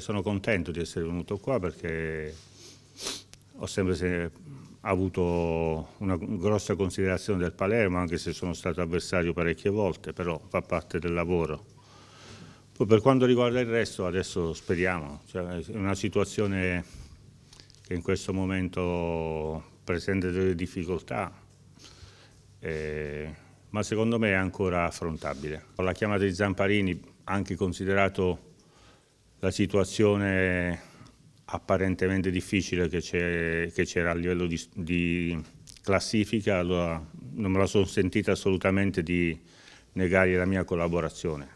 Sono contento di essere venuto qua perché ho sempre avuto una grossa considerazione del Palermo, anche se sono stato avversario parecchie volte, però fa parte del lavoro. Poi per quanto riguarda il resto, adesso speriamo, cioè, è una situazione che in questo momento presenta delle difficoltà, eh, ma secondo me è ancora affrontabile. La chiamata di Zamparini, anche considerato la situazione apparentemente difficile che c'era a livello di, di classifica, allora non me la sono sentita assolutamente di negare la mia collaborazione.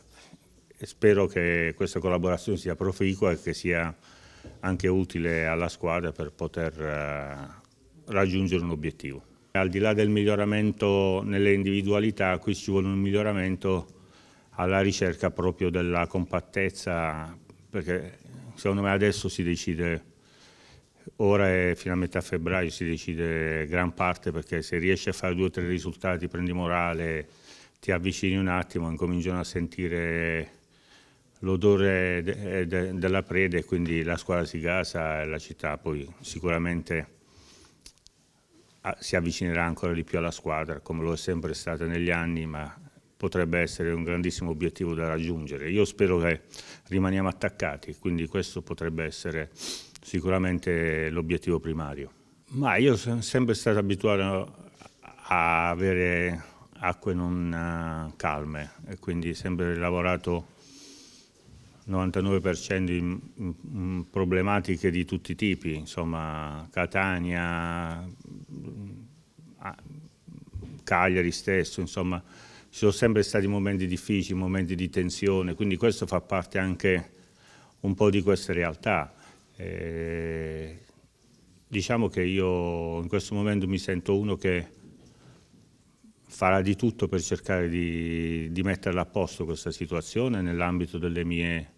E spero che questa collaborazione sia proficua e che sia anche utile alla squadra per poter eh, raggiungere un obiettivo. Al di là del miglioramento nelle individualità, qui ci vuole un miglioramento alla ricerca proprio della compattezza perché secondo me adesso si decide, ora è fino a metà febbraio, si decide gran parte perché se riesci a fare due o tre risultati, prendi morale, ti avvicini un attimo, incominciano a sentire l'odore de eh, de della preda e quindi la squadra si gasa e la città poi sicuramente ah, si avvicinerà ancora di più alla squadra come lo è sempre stata negli anni ma potrebbe essere un grandissimo obiettivo da raggiungere. Io spero che rimaniamo attaccati, quindi questo potrebbe essere sicuramente l'obiettivo primario. Ma io sono sempre stato abituato a avere acque non eh, calme e quindi sempre lavorato 99% in, problematiche di tutti i tipi, insomma Catania, mm, ah, Cagliari stesso, insomma ci sono sempre stati momenti difficili, momenti di tensione, quindi questo fa parte anche un po' di questa realtà. Eh, diciamo che io in questo momento mi sento uno che farà di tutto per cercare di, di metterla a posto questa situazione nell'ambito delle mie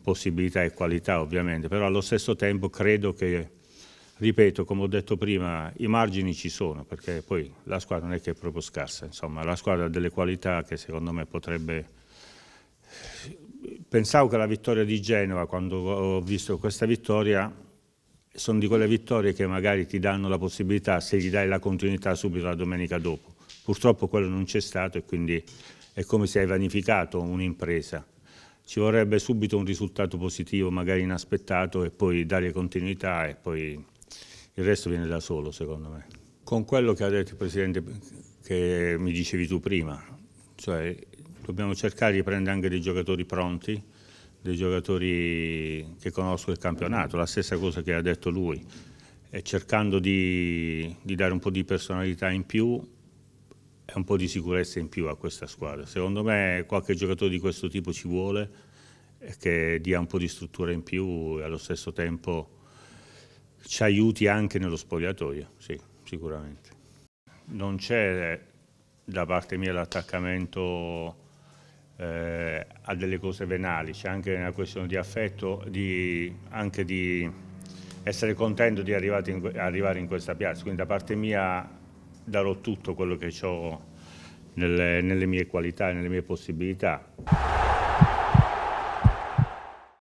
possibilità e qualità ovviamente, però allo stesso tempo credo che ripeto, come ho detto prima, i margini ci sono, perché poi la squadra non è che è proprio scarsa, insomma, la squadra ha delle qualità che secondo me potrebbe... Pensavo che la vittoria di Genova, quando ho visto questa vittoria, sono di quelle vittorie che magari ti danno la possibilità, se gli dai la continuità subito la domenica dopo. Purtroppo quello non c'è stato e quindi è come se hai vanificato un'impresa ci vorrebbe subito un risultato positivo, magari inaspettato, e poi dare continuità e poi il resto viene da solo secondo me. Con quello che ha detto il Presidente che mi dicevi tu prima, cioè dobbiamo cercare di prendere anche dei giocatori pronti, dei giocatori che conoscono il campionato, la stessa cosa che ha detto lui, e cercando di, di dare un po' di personalità in più e un po' di sicurezza in più a questa squadra. Secondo me qualche giocatore di questo tipo ci vuole, che dia un po' di struttura in più e allo stesso tempo ci aiuti anche nello spogliatoio, sì, sicuramente. Non c'è eh, da parte mia l'attaccamento eh, a delle cose venali, c'è anche una questione di affetto, di, anche di essere contento di in, arrivare in questa piazza, quindi da parte mia darò tutto quello che ho nelle, nelle mie qualità e nelle mie possibilità.